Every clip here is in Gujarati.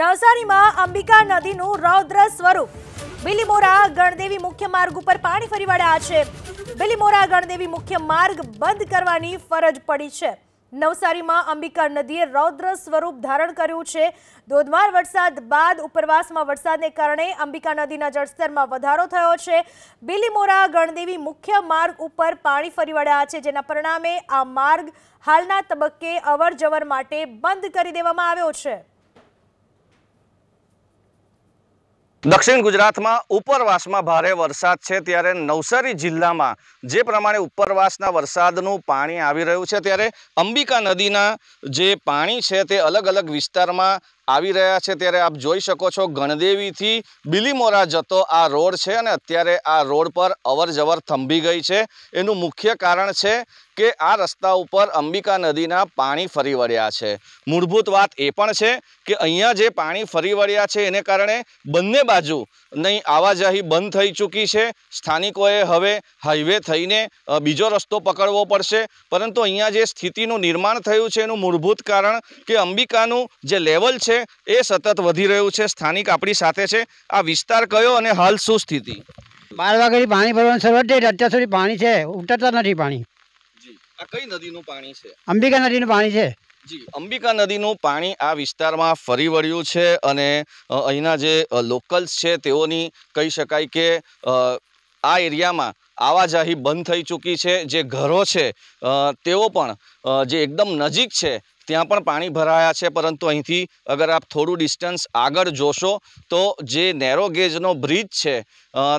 નવસારીમાં અંબિકા નદીનું રૌદ્ર સ્વરૂપ બિલીમોરા ગણદેવી મુખ્ય માર્ગ ઉપર પાણી ફરી વળ્યા છે બિલીમોરા ગણદેવી મુખ્ય માર્ગ બંધ કરવાની ફરજ પડી છે નવસારીમાં અંબિકા નદીએ રૌદ્ર સ્વરૂપ ધારણ કર્યું છે ધોધમાર વરસાદ બાદ ઉપરવાસમાં વરસાદને કારણે અંબિકા નદીના જળસ્તરમાં વધારો થયો છે બિલીમોરા ગણદેવી મુખ્ય માર્ગ ઉપર પાણી ફરી વળ્યા છે જેના પરિણામે આ માર્ગ હાલના તબક્કે અવર માટે બંધ કરી દેવામાં આવ્યો છે દક્ષિણ ગુજરાતમાં ઉપરવાસમાં ભારે વરસાદ છે ત્યારે નવસારી જિલ્લામાં જે પ્રમાણે ઉપરવાસના વરસાદનું પાણી આવી રહ્યું છે ત્યારે અંબિકા નદીના જે પાણી છે તે અલગ અલગ વિસ્તારમાં આવી રહ્યા છે ત્યારે આપ જોઈ શકો છો ગણદેવીથી બિલીમોરા જતો આ રોડ છે અને અત્યારે આ રોડ પર અવરજવર થંભી ગઈ છે એનું મુખ્ય કારણ છે કે આ રસ્તા ઉપર અંબિકા નદીના પાણી ફરી વળ્યા છે મૂળભૂત વાત એ પણ છે કે અહીંયા જે પાણી ફરી વળ્યા છે એને કારણે બંને બાજુ નહીં આવાજાહી બંધ થઈ ચૂકી છે સ્થાનિકોએ હવે હાઈવે થઈને બીજો રસ્તો પકડવો પડશે પરંતુ અહીંયા જે સ્થિતિનું નિર્માણ થયું છે એનું મૂળભૂત કારણ કે અંબિકાનું જે લેવલ છે છે એ સતત વધી રહ્યું છે સ્થાનિક આપણી સાથે છે આ વિસ્તાર કયો અને હાલ શું સ્થિતિ બાર વાગ્યાથી પાણી ભરવાનું શરૂઆત થઈ અત્યાર સુધી પાણી છે ઉતરતા નથી પાણી આ કઈ નદીનું પાણી છે અંબિકા નદીનું પાણી છે જી અંબિકા નદીનું પાણી આ વિસ્તારમાં ફરી વળ્યું છે અને અહીંના જે લોકલ્સ છે તેઓની કહી શકાય કે આ એરિયામાં આવાજાહી બંધ થઈ ચૂકી છે જે ઘરો છે તેઓ પણ જે એકદમ નજીક છે ત્યાં પણ પાણી ભરાયા છે પરંતુ અહીંથી અગર આપ થોડું ડિસ્ટન્સ આગળ જોશો તો જે નેરો ગેજનો બ્રિજ છે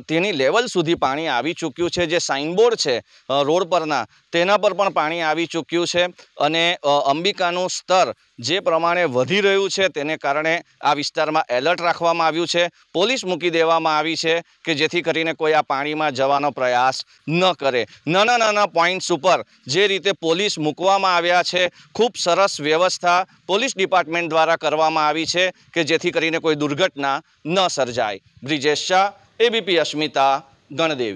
તેની લેવલ સુધી પાણી આવી ચૂક્યું છે જે સાઇનબોર્ડ છે રોડ પરના તેના પર પણ પાણી આવી ચૂક્યું છે અને અંબિકાનું સ્તર જે પ્રમાણે વધી રહ્યું છે તેને કારણે આ વિસ્તારમાં એલર્ટ રાખવામાં આવ્યું છે પોલીસ મૂકી દેવામાં આવી છે કે જેથી કરીને કોઈ આ પાણીમાં જવાનો પ્રયાસ ન ન કરે ના ના ના પોઈન્ટ્સ ઉપર જે રીતે પોલીસ મુકવામાં આવ્યા છે ખૂબ સરસ વ્યવસ્થા પોલીસ ડિપાર્ટમેન્ટ દ્વારા કરવામાં આવી છે કે જેથી કરીને કોઈ દુર્ઘટના ન સર્જાય બ્રિજેશા એબીપી અશ્मिता ગણદેવ